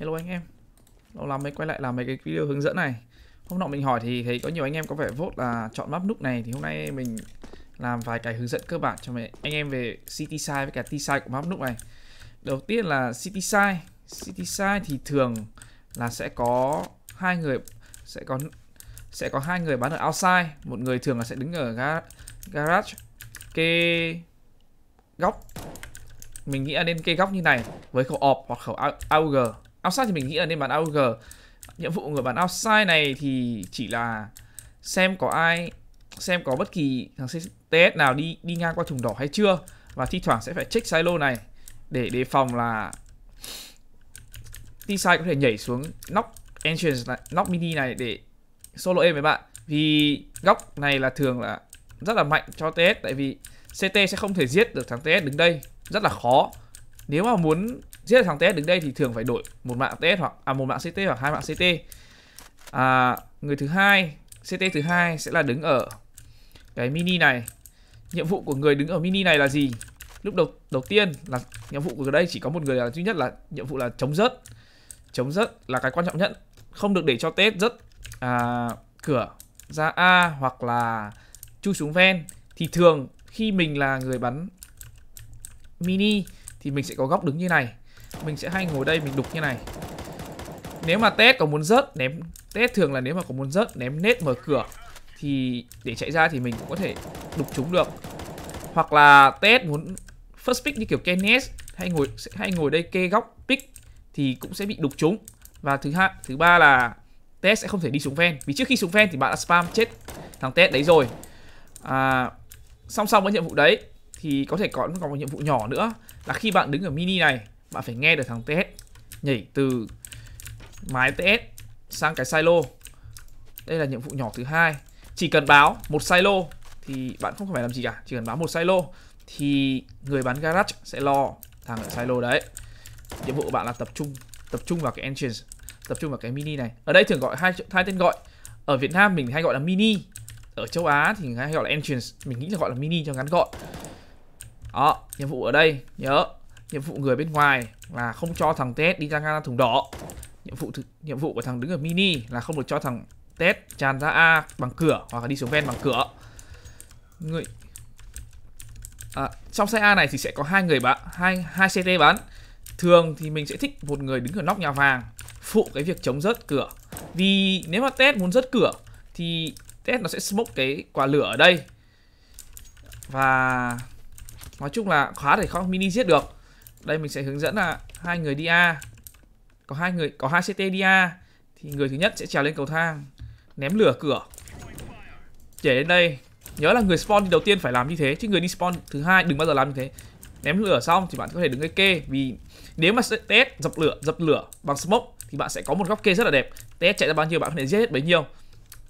Hello anh em Lâu lắm mới quay lại làm mấy cái video hướng dẫn này Hôm nọ mình hỏi thì thấy có nhiều anh em có vẻ vote là chọn map nút này Thì hôm nay mình làm vài cái hướng dẫn cơ bản cho mấy anh em về city side với cả t side của map nút này Đầu tiên là city side City side thì thường là sẽ có hai người sẽ có sẽ có hai người bán ở outside một người thường là sẽ đứng ở ga, garage kê góc mình nghĩ là nên kê góc như này với khẩu op hoặc khẩu AUG outside thì mình nghĩ là nên bắn AUG nhiệm vụ người bắn outside này thì chỉ là xem có ai xem có bất kỳ thằng CTS nào đi đi ngang qua thùng đỏ hay chưa và thi thoảng sẽ phải check silo này để đề phòng là t có thể nhảy xuống knock entrance này, nóc mini này để solo aim với bạn vì góc này là thường là rất là mạnh cho TS tại vì CT sẽ không thể giết được thằng TS đứng đây rất là khó nếu mà muốn giết được thằng TS đứng đây thì thường phải đổi một mạng TS hoặc à một mạng CT hoặc hai mạng CT à, người thứ hai CT thứ hai sẽ là đứng ở cái mini này nhiệm vụ của người đứng ở mini này là gì lúc đầu đầu tiên là nhiệm vụ của đây chỉ có một người là duy nhất là nhiệm vụ là chống rớt chống rớt là cái quan trọng nhất không được để cho tết rớt à, cửa ra a hoặc là chui xuống ven thì thường khi mình là người bắn mini thì mình sẽ có góc đứng như này mình sẽ hay ngồi đây mình đục như này nếu mà test có muốn rớt ném test thường là nếu mà có muốn rớt ném nết mở cửa thì để chạy ra thì mình cũng có thể đục chúng được hoặc là test muốn first pick như kiểu Keynes hay ngồi hay ngồi đây kê góc pick thì cũng sẽ bị đục chúng và thứ hai thứ ba là test sẽ không thể đi xuống ven vì trước khi xuống ven thì bạn đã spam chết thằng test đấy rồi à, song song với nhiệm vụ đấy thì có thể có còn một nhiệm vụ nhỏ nữa là khi bạn đứng ở mini này bạn phải nghe được thằng TS nhảy từ máy TS sang cái silo đây là nhiệm vụ nhỏ thứ hai chỉ cần báo một silo thì bạn không phải làm gì cả chỉ cần báo một silo thì người bán garage sẽ lo thằng ở silo đấy nhiệm vụ của bạn là tập trung tập trung vào cái entrance tập trung vào cái mini này ở đây thường gọi hai hai tên gọi ở Việt Nam mình hay gọi là mini ở châu Á thì hay gọi là entrance mình nghĩ là gọi là mini cho ngắn gọn đó nhiệm vụ ở đây nhớ nhiệm vụ người bên ngoài là không cho thằng Tết đi ra ngang thùng đỏ nhiệm vụ thực, nhiệm vụ của thằng đứng ở mini là không được cho thằng Tết tràn ra A bằng cửa hoặc là đi xuống ven bằng cửa người à, trong xe A này thì sẽ có hai người bạn hai hai CT bắn thường thì mình sẽ thích một người đứng ở nóc nhà vàng phụ cái việc chống rớt cửa vì nếu mà Tết muốn rớt cửa thì Tết nó sẽ smoke cái quả lửa ở đây và nói chung là khá để không mini giết được đây mình sẽ hướng dẫn là hai người đi A có hai người có hai CT đi A thì người thứ nhất sẽ trèo lên cầu thang ném lửa cửa để lên đây nhớ là người spawn thì đầu tiên phải làm như thế chứ người đi spawn thứ hai đừng bao giờ làm như thế ném lửa xong thì bạn có thể đứng cái kê vì nếu mà test dập lửa dập lửa bằng smoke thì bạn sẽ có một góc kê rất là đẹp test chạy ra bao nhiêu bạn có thể giết hết bấy nhiêu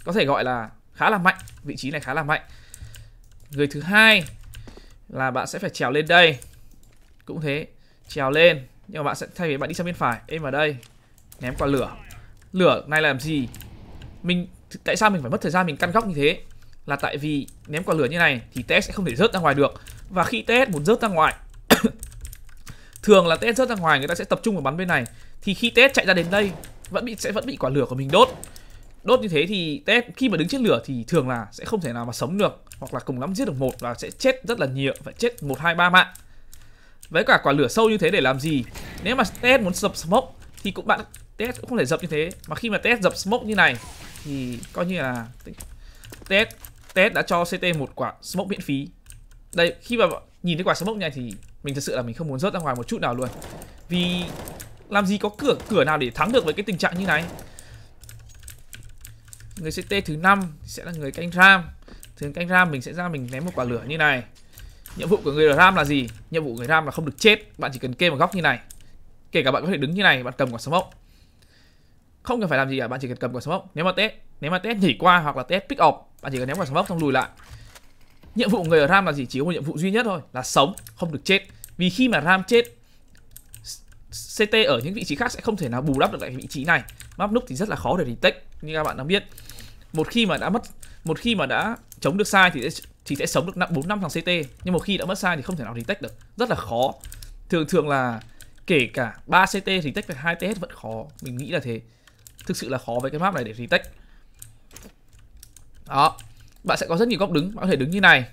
có thể gọi là khá là mạnh vị trí này khá là mạnh người thứ hai là bạn sẽ phải trèo lên đây cũng thế trèo lên nhưng mà bạn sẽ thay vì bạn đi sang bên phải em vào đây ném quả lửa lửa này làm gì mình tại sao mình phải mất thời gian mình căn góc như thế là tại vì ném quả lửa như này thì TS sẽ không thể rớt ra ngoài được và khi TS muốn rớt ra ngoài thường là TS rớt ra ngoài người ta sẽ tập trung vào bắn bên này thì khi TS chạy ra đến đây vẫn bị sẽ vẫn bị quả lửa của mình đốt đốt như thế thì TS khi mà đứng trên lửa thì thường là sẽ không thể nào mà sống được hoặc là cùng lắm giết được một và sẽ chết rất là nhiều phải chết một hai ba mạng với cả quả lửa sâu như thế để làm gì Nếu mà test muốn dập smoke Thì cũng bạn test cũng không thể dập như thế Mà khi mà test dập smoke như này Thì coi như là test test đã cho CT một quả smoke miễn phí Đây khi mà nhìn thấy quả smoke này thì Mình thật sự là mình không muốn rớt ra ngoài một chút nào luôn Vì làm gì có cửa cửa nào để thắng được với cái tình trạng như này Người CT thứ năm sẽ là người canh ram Thường canh ram mình sẽ ra mình ném một quả lửa như này Nhiệm vụ của người Ram là gì? Nhiệm vụ của người Ram là không được chết. Bạn chỉ cần kê một góc như này. Kể cả bạn có thể đứng như này, bạn cầm quả smoke. Không cần phải làm gì cả, bạn chỉ cần cầm quả smoke. Nếu mà test, nếu mà test nhảy qua hoặc là test pick up, bạn chỉ cần ném quả smoke xong lùi lại. Nhiệm vụ của người Ram là gì? Chỉ có một nhiệm vụ duy nhất thôi, là sống, không được chết. Vì khi mà Ram chết, CT ở những vị trí khác sẽ không thể nào bù đắp được lại vị trí này. Map núp thì rất là khó để detect như các bạn đã biết. Một khi mà đã mất một khi mà đã chống được sai thì chỉ sẽ sống được 4 năm, 4 năm thằng CT nhưng một khi đã mất sai thì không thể nào retake được rất là khó thường thường là kể cả 3 CT retake phải 2 TS vẫn khó mình nghĩ là thế thực sự là khó với cái map này để retake đó bạn sẽ có rất nhiều góc đứng bạn có thể đứng như này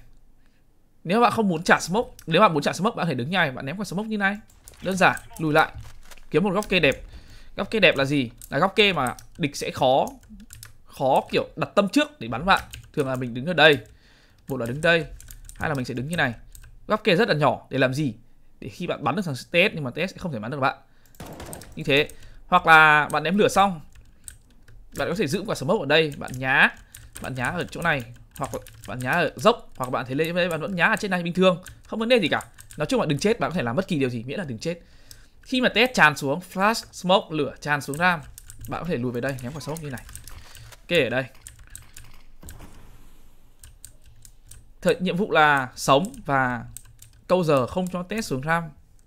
nếu bạn không muốn trả smoke nếu bạn muốn trả smoke bạn có thể đứng như này bạn ném qua smoke như này đơn giản lùi lại kiếm một góc kê đẹp góc kê đẹp là gì là góc kê mà địch sẽ khó khó kiểu đặt tâm trước để bắn bạn thường là mình đứng ở đây một là đứng đây hay là mình sẽ đứng như này góc kia rất là nhỏ để làm gì để khi bạn bắn được thằng TS nhưng mà TS sẽ không thể bắn được bạn như thế hoặc là bạn ném lửa xong bạn có thể giữ quả smoke ở đây bạn nhá bạn nhá ở chỗ này hoặc bạn nhá ở dốc hoặc bạn thấy lên đây bạn vẫn nhá ở trên này bình thường không vấn đề gì cả nói chung bạn đừng chết bạn có thể làm bất kỳ điều gì miễn là đừng chết khi mà ts tràn xuống flash smoke lửa tràn xuống ram bạn có thể lùi về đây ném quả smoke như này kê ở đây Thời, nhiệm vụ là sống và câu giờ không cho test xuống RAM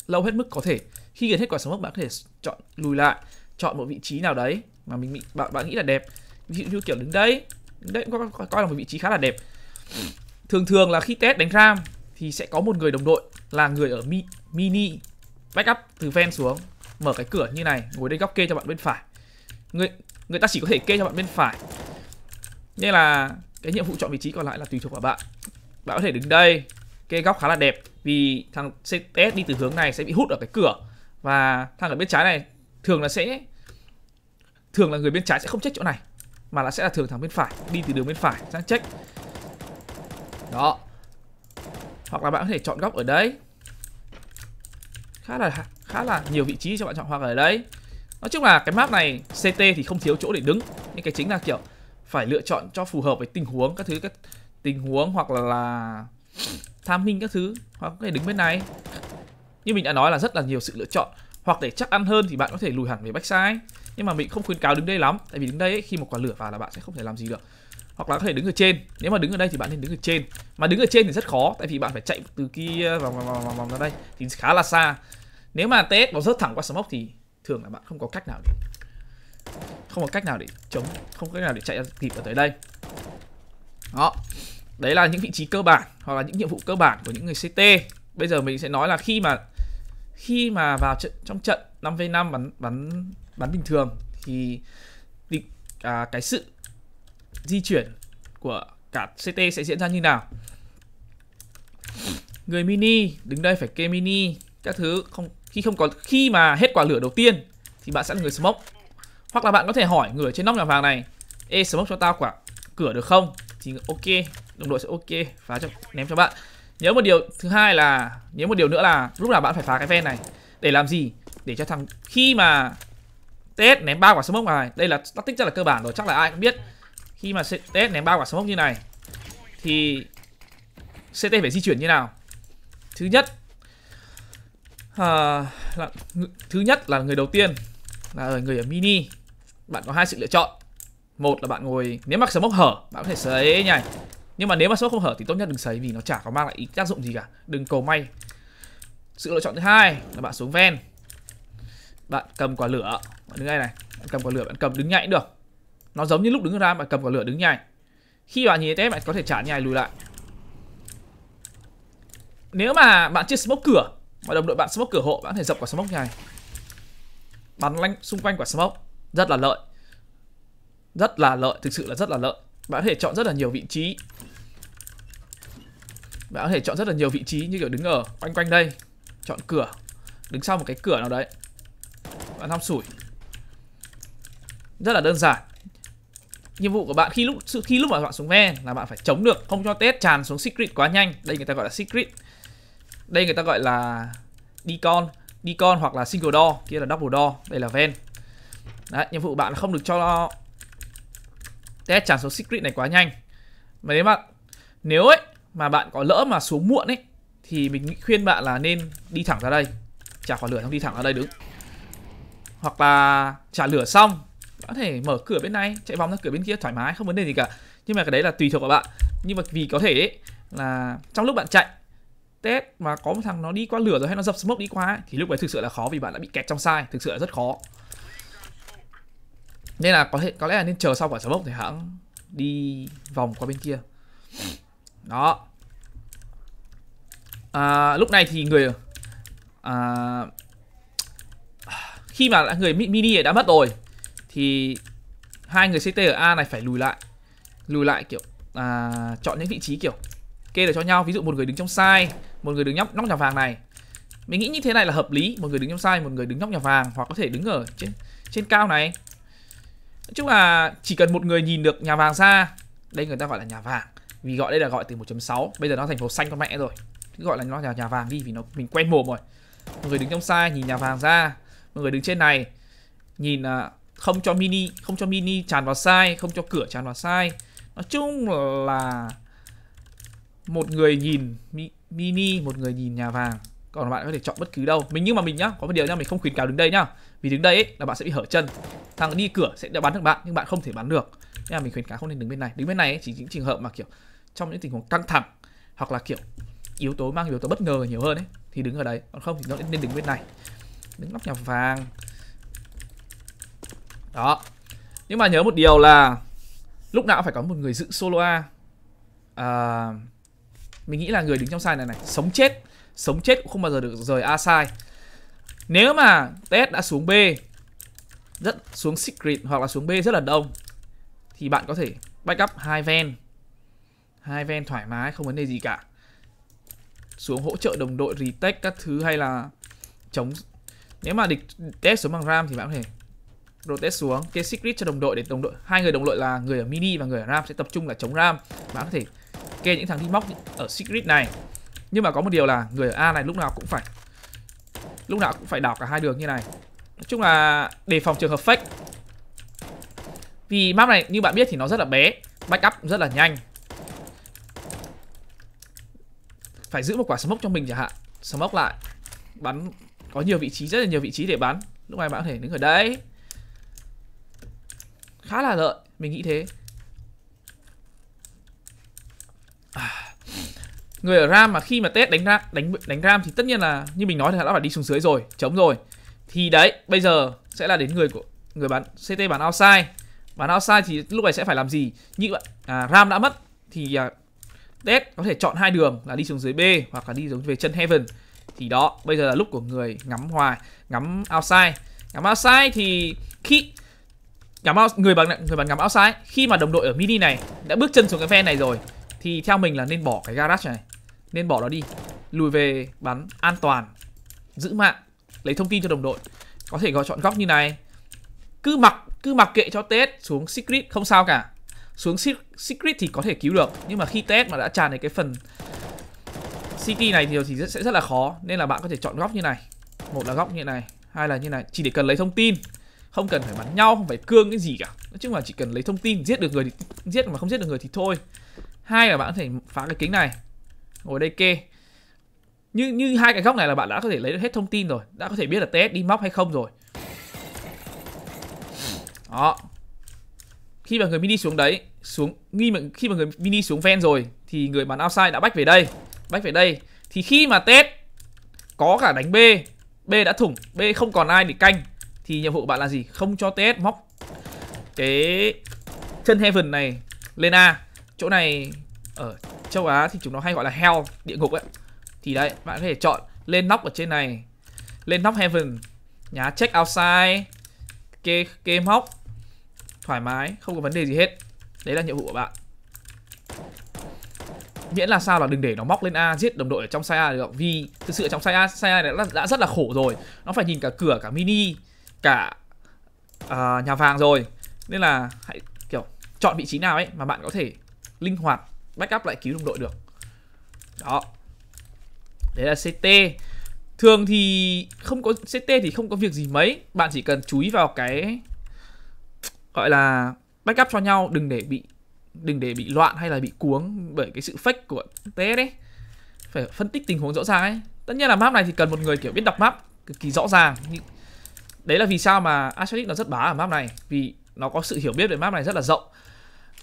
lâu hết mức có thể. Khi gần hết quả sống mức bạn có thể chọn lùi lại, chọn một vị trí nào đấy mà mình, mình bạn, bạn nghĩ là đẹp. Ví dụ như kiểu đứng đây, đứng đây cũng coi, coi là một vị trí khá là đẹp. Thường thường là khi test đánh RAM thì sẽ có một người đồng đội là người ở mi, mini backup từ ven xuống mở cái cửa như này ngồi đây góc kê cho bạn bên phải người người ta chỉ có thể kê cho bạn bên phải nên là cái nhiệm vụ chọn vị trí còn lại là tùy thuộc vào bạn bạn có thể đứng đây cái góc khá là đẹp vì thằng CTS đi từ hướng này sẽ bị hút ở cái cửa và thằng ở bên trái này thường là sẽ thường là người bên trái sẽ không check chỗ này mà là sẽ là thường thằng bên phải đi từ đường bên phải sang check đó hoặc là bạn có thể chọn góc ở đây khá là khá là nhiều vị trí cho bạn chọn hoặc ở đây nói chung là cái map này CT thì không thiếu chỗ để đứng nhưng cái chính là kiểu phải lựa chọn cho phù hợp với tình huống các thứ các tình huống hoặc là, là tham minh các thứ hoặc có thể đứng bên này như mình đã nói là rất là nhiều sự lựa chọn hoặc để chắc ăn hơn thì bạn có thể lùi hẳn về backside nhưng mà mình không khuyến cáo đứng đây lắm tại vì đứng đây ấy, khi một quả lửa vào là bạn sẽ không thể làm gì được hoặc là có thể đứng ở trên nếu mà đứng ở đây thì bạn nên đứng ở trên mà đứng ở trên thì rất khó tại vì bạn phải chạy từ kia vòng vòng vòng vòng ra đây thì khá là xa nếu mà test nó rớt thẳng qua smoke thì thường là bạn không có cách nào để không có cách nào để chống không có cách nào để chạy kịp ở tới đây đó đấy là những vị trí cơ bản hoặc là những nhiệm vụ cơ bản của những người CT bây giờ mình sẽ nói là khi mà khi mà vào trận trong trận 5v5 bắn bắn bắn bình thường thì à, cái sự di chuyển của cả CT sẽ diễn ra như nào người mini đứng đây phải kê mini các thứ không khi không có khi mà hết quả lửa đầu tiên thì bạn sẽ là người smoke hoặc là bạn có thể hỏi người trên nóc nhà vàng này ê smoke cho tao quả cửa được không thì ok đồng đội sẽ ok phá cho ném cho bạn nhớ một điều thứ hai là nhớ một điều nữa là lúc nào bạn phải phá cái ven này để làm gì để cho thằng khi mà test ném ba quả smoke này đây là tactic rất là cơ bản rồi chắc là ai cũng biết khi mà test ném ba quả smoke như này thì CT phải di chuyển như nào thứ nhất à, là, thứ nhất là người đầu tiên là người ở mini bạn có hai sự lựa chọn một là bạn ngồi nếu mà smoke hở bạn có thể sấy nhảy nhưng mà nếu mà smoke không hở thì tốt nhất đừng sấy vì nó chả có mang lại ý tác dụng gì cả đừng cầu may sự lựa chọn thứ hai là bạn xuống ven bạn cầm quả lửa bạn đứng đây này bạn cầm quả lửa bạn cầm đứng nhảy được nó giống như lúc đứng ra bạn cầm quả lửa đứng nhảy khi bạn nhìn thấy bạn có thể trả nhảy lùi lại nếu mà bạn chưa smoke cửa mà đồng đội bạn smoke cửa hộ bạn có thể dập quả smoke này bắn lanh xung quanh quả smoke rất là lợi rất là lợi, thực sự là rất là lợi Bạn có thể chọn rất là nhiều vị trí Bạn có thể chọn rất là nhiều vị trí như kiểu đứng ở quanh quanh đây Chọn cửa Đứng sau một cái cửa nào đấy Bạn thăm sủi Rất là đơn giản nhiệm vụ của bạn khi lúc khi lúc mà bạn xuống ve là bạn phải chống được không cho tết tràn xuống secret quá nhanh đây người ta gọi là secret đây người ta gọi là đi con đi con hoặc là single door kia là double door đây là ven Đấy, nhiệm vụ bạn không được cho test trả số secret này quá nhanh mà nếu mà nếu ấy mà bạn có lỡ mà xuống muộn ấy thì mình khuyên bạn là nên đi thẳng ra đây trả khóa lửa xong đi thẳng ra đây đứng hoặc là trả lửa xong có thể mở cửa bên này chạy vòng ra cửa bên kia thoải mái không vấn đề gì cả nhưng mà cái đấy là tùy thuộc vào bạn nhưng mà vì có thể ấy, là trong lúc bạn chạy test mà có một thằng nó đi qua lửa rồi hay nó dập smoke đi qua ấy, thì lúc đấy thực sự là khó vì bạn đã bị kẹt trong sai thực sự là rất khó nên là có thể có lẽ là nên chờ sau quả sấm bốc thì hãng đi vòng qua bên kia đó à, lúc này thì người à, khi mà người mini đã mất rồi thì hai người CT ở A này phải lùi lại lùi lại kiểu à, chọn những vị trí kiểu kê để cho nhau ví dụ một người đứng trong sai một người đứng nhóc nóc nhà vàng này mình nghĩ như thế này là hợp lý một người đứng trong sai một người đứng nhóc nhà vàng hoặc có thể đứng ở trên trên cao này Nói chung là chỉ cần một người nhìn được nhà vàng xa Đây người ta gọi là nhà vàng Vì gọi đây là gọi từ 1.6 Bây giờ nó thành phố xanh con mẹ rồi Cứ gọi là nó là nhà vàng đi vì nó mình quen mồm rồi Mọi người đứng trong xa nhìn nhà vàng ra Mọi người đứng trên này Nhìn à, không cho mini Không cho mini tràn vào sai Không cho cửa tràn vào sai Nói chung là Một người nhìn mi, mini Một người nhìn nhà vàng Còn bạn có thể chọn bất cứ đâu Mình nhưng mà mình nhá Có một điều nhá Mình không khuyến cáo đứng đây nhá vì đứng đây ấy, là bạn sẽ bị hở chân thằng đi cửa sẽ đã bắn được bạn nhưng bạn không thể bắn được nên là mình khuyến cáo không nên đứng bên này đứng bên này ấy, chỉ những trường hợp mà kiểu trong những tình huống căng thẳng hoặc là kiểu yếu tố mang yếu tố bất ngờ nhiều hơn ấy thì đứng ở đấy còn không thì nó nên đứng bên này đứng nóc nhà vàng đó nhưng mà nhớ một điều là lúc nào cũng phải có một người giữ solo a à, mình nghĩ là người đứng trong sai này này sống chết sống chết cũng không bao giờ được rời a sai nếu mà test đã xuống B rất xuống secret hoặc là xuống B rất là đông thì bạn có thể backup hai ven. Hai ven thoải mái không vấn đề gì cả. Xuống hỗ trợ đồng đội retake các thứ hay là chống nếu mà địch test xuống bằng ram thì bạn có thể rotate xuống cái secret cho đồng đội để đồng đội hai người đồng đội là người ở mini và người ở ram sẽ tập trung là chống ram bạn có thể kê những thằng đi móc ở secret này nhưng mà có một điều là người ở a này lúc nào cũng phải lúc nào cũng phải đảo cả hai đường như này nói chung là đề phòng trường hợp fake vì map này như bạn biết thì nó rất là bé backup rất là nhanh phải giữ một quả smoke cho mình chẳng hạn smoke lại bắn có nhiều vị trí rất là nhiều vị trí để bắn lúc này bạn có thể đứng ở đấy khá là lợi mình nghĩ thế người ở ram mà khi mà test đánh ra đánh đánh ram thì tất nhiên là như mình nói thì đã phải đi xuống dưới rồi chống rồi thì đấy bây giờ sẽ là đến người của người bán ct bán outside bán outside thì lúc này sẽ phải làm gì như vậy à, ram đã mất thì à, test có thể chọn hai đường là đi xuống dưới b hoặc là đi xuống về chân heaven thì đó bây giờ là lúc của người ngắm hoài ngắm outside ngắm outside thì khi ngắm out, người bạn người bạn ngắm outside khi mà đồng đội ở mini này đã bước chân xuống cái phe này rồi thì theo mình là nên bỏ cái garage này Nên bỏ nó đi Lùi về bắn an toàn Giữ mạng Lấy thông tin cho đồng đội Có thể gọi chọn góc như này Cứ mặc cứ mặc kệ cho test xuống Secret không sao cả Xuống Secret thì có thể cứu được Nhưng mà khi test mà đã tràn đến cái phần City này thì thì sẽ rất là khó Nên là bạn có thể chọn góc như này Một là góc như này Hai là như này Chỉ để cần lấy thông tin Không cần phải bắn nhau Không phải cương cái gì cả Nói chung là chỉ cần lấy thông tin Giết được người thì giết mà không giết được người thì thôi hai là bạn có thể phá cái kính này ngồi đây kê như như hai cái góc này là bạn đã có thể lấy được hết thông tin rồi đã có thể biết là test đi móc hay không rồi đó khi mà người mini xuống đấy xuống nghi mà khi mà người mini xuống ven rồi thì người bắn outside đã bách về đây bách về đây thì khi mà test có cả đánh b b đã thủng b không còn ai để canh thì nhiệm vụ của bạn là gì không cho test móc cái chân heaven này lên a chỗ này ở châu Á thì chúng nó hay gọi là hell địa ngục ấy thì đấy bạn có thể chọn lên nóc ở trên này lên nóc heaven nhá check outside kê kê móc thoải mái không có vấn đề gì hết đấy là nhiệm vụ của bạn miễn là sao là đừng để nó móc lên A giết đồng đội ở trong sai A được vì thực sự ở trong sai A sai A này đã, đã rất là khổ rồi nó phải nhìn cả cửa cả mini cả uh, nhà vàng rồi nên là hãy kiểu chọn vị trí nào ấy mà bạn có thể linh hoạt backup lại cứu đồng đội được đó đấy là ct thường thì không có ct thì không có việc gì mấy bạn chỉ cần chú ý vào cái gọi là backup cho nhau đừng để bị đừng để bị loạn hay là bị cuống bởi cái sự fake của té đấy phải phân tích tình huống rõ ràng ấy tất nhiên là map này thì cần một người kiểu biết đọc map cực kỳ rõ ràng nhưng đấy là vì sao mà Astralis nó rất bá ở map này vì nó có sự hiểu biết về map này rất là rộng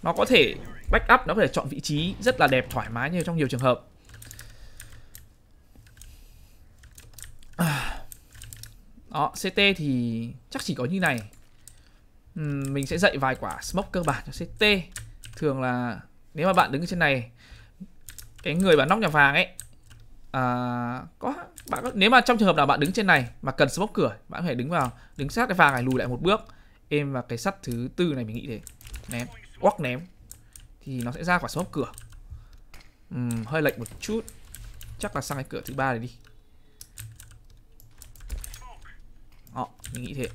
nó có thể backup nó có thể chọn vị trí rất là đẹp thoải mái như trong nhiều trường hợp đó CT thì chắc chỉ có như này uhm, mình sẽ dạy vài quả smoke cơ bản cho CT thường là nếu mà bạn đứng trên này cái người bạn nóc nhà vàng ấy à, có bạn có, nếu mà trong trường hợp nào bạn đứng trên này mà cần smoke cửa bạn phải đứng vào đứng sát cái vàng này lùi lại một bước em và cái sắt thứ tư này mình nghĩ thế ném oắc ném thì nó sẽ ra quả smoke cửa uhm, hơi lệch một chút chắc là sang cái cửa thứ ba này đi họ mình nghĩ thế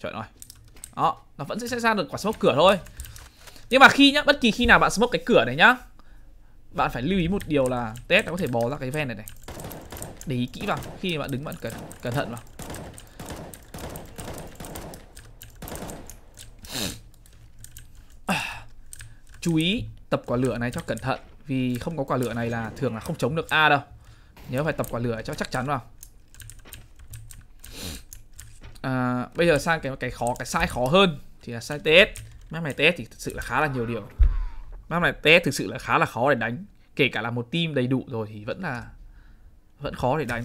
trời ơi đó nó vẫn sẽ ra được quả smoke cửa thôi nhưng mà khi nhá bất kỳ khi nào bạn smoke cái cửa này nhá bạn phải lưu ý một điều là test nó có thể bò ra cái ven này này để ý kỹ vào khi bạn đứng bạn cẩn cẩn thận vào chú ý tập quả lửa này cho cẩn thận vì không có quả lửa này là thường là không chống được A đâu nhớ phải tập quả lửa cho chắc chắn vào à, bây giờ sang cái cái khó cái sai khó hơn thì là sai TS map này TS thì thực sự là khá là nhiều điều map này TS thực sự là khá là khó để đánh kể cả là một team đầy đủ rồi thì vẫn là vẫn khó để đánh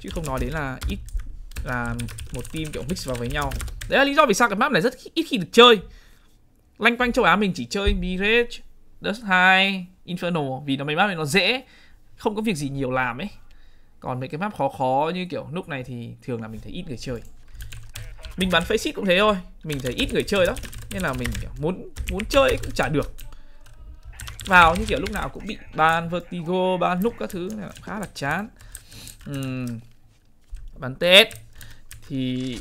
chứ không nói đến là ít là một team kiểu mix vào với nhau đấy là lý do vì sao cái map này rất ít khi được chơi lanh quanh châu Á mình chỉ chơi Mirage, Dust 2, Inferno vì nó mấy map này nó dễ, không có việc gì nhiều làm ấy. Còn mấy cái map khó khó như kiểu lúc này thì thường là mình thấy ít người chơi. Mình bán face cũng thế thôi, mình thấy ít người chơi đó nên là mình muốn muốn chơi cũng chả được. Vào như kiểu lúc nào cũng bị ban vertigo, ban lúc các thứ khá là chán. Uhm. Bắn tết thì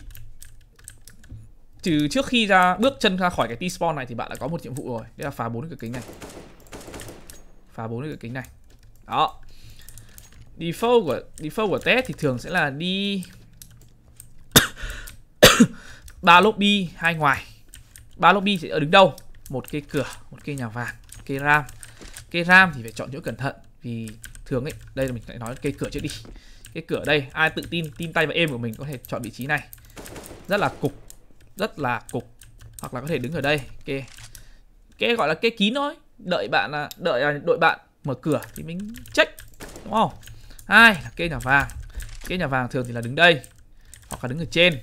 từ trước khi ra bước chân ra khỏi cái T-spawn này thì bạn đã có một nhiệm vụ rồi. Đấy là phá bốn cái kính này. Phá bốn cái kính này. Đó. Default của default của test thì thường sẽ là đi ba lobby hai ngoài. Ba lobby sẽ ở đứng đâu? Một cây cửa, một cây nhà vàng, cây ram. Cây ram thì phải chọn chỗ cẩn thận vì thường ấy, đây là mình lại nói cây cửa trước đi. Cái cửa đây, ai tự tin tin tay và êm của mình có thể chọn vị trí này. Rất là cục rất là cục hoặc là có thể đứng ở đây cái cái gọi là cái kín thôi đợi bạn là đợi à, đội bạn mở cửa thì mình check đúng không hai là cây nhà vàng kê nhà vàng thường thì là đứng đây hoặc là đứng ở trên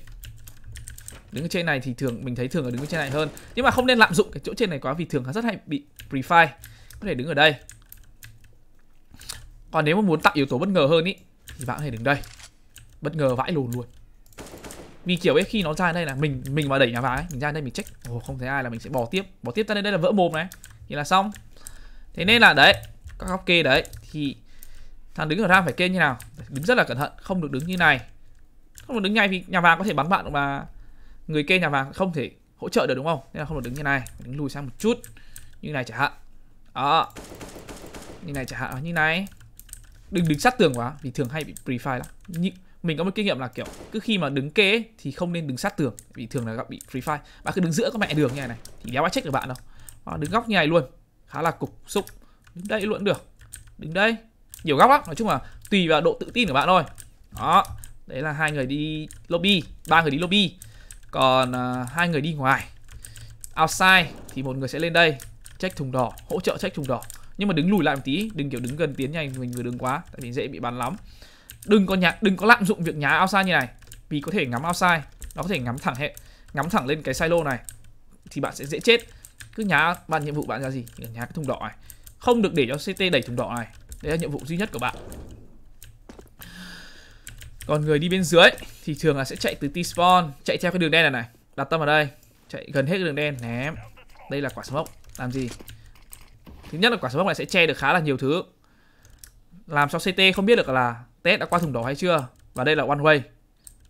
đứng ở trên này thì thường mình thấy thường ở đứng ở trên này hơn nhưng mà không nên lạm dụng cái chỗ trên này quá vì thường nó rất hay bị prefire có thể đứng ở đây còn nếu mà muốn tạo yếu tố bất ngờ hơn ý thì bạn có thể đứng đây bất ngờ vãi lùn luôn vì kiểu ấy khi nó ra đây là mình mình mà đẩy nhà vào ấy mình ra đây mình check oh, không thấy ai là mình sẽ bỏ tiếp bỏ tiếp ra đây đây là vỡ mồm này thì là xong thế nên là đấy các góc kê đấy thì thằng đứng ở ra phải kê như nào đứng rất là cẩn thận không được đứng như này không được đứng ngay vì nhà vàng có thể bắn bạn mà người kê nhà vàng không thể hỗ trợ được đúng không nên là không được đứng như này đứng lùi sang một chút như này chẳng hạn đó như này chẳng hạn như này đừng đứng sát tường quá vì thường hay bị pre file lắm mình có một kinh nghiệm là kiểu cứ khi mà đứng kê thì không nên đứng sát tường vì thường là gặp bị free fire bạn cứ đứng giữa các mẹ đường như này này thì đéo ai check được bạn đâu à, đứng góc như này luôn khá là cục xúc đứng đây luôn được đứng đây nhiều góc lắm nói chung là tùy vào độ tự tin của bạn thôi đó đấy là hai người đi lobby ba người đi lobby còn uh, hai người đi ngoài outside thì một người sẽ lên đây check thùng đỏ hỗ trợ check thùng đỏ nhưng mà đứng lùi lại một tí đừng kiểu đứng gần tiến nhanh mình vừa đứng quá tại vì dễ bị bắn lắm đừng có nhá, đừng có lạm dụng việc nhá outside như này vì có thể ngắm outside nó có thể ngắm thẳng hệ ngắm thẳng lên cái silo này thì bạn sẽ dễ chết cứ nhá bạn nhiệm vụ bạn ra gì nhá cái thùng đỏ này không được để cho ct đẩy thùng đỏ này đấy là nhiệm vụ duy nhất của bạn còn người đi bên dưới thì thường là sẽ chạy từ T-spawn, chạy theo cái đường đen này này. Đặt tâm ở đây, chạy gần hết cái đường đen, ném. Đây là quả smoke, làm gì? Thứ nhất là quả smoke này sẽ che được khá là nhiều thứ. Làm cho CT không biết được là test đã qua thùng đỏ hay chưa và đây là one way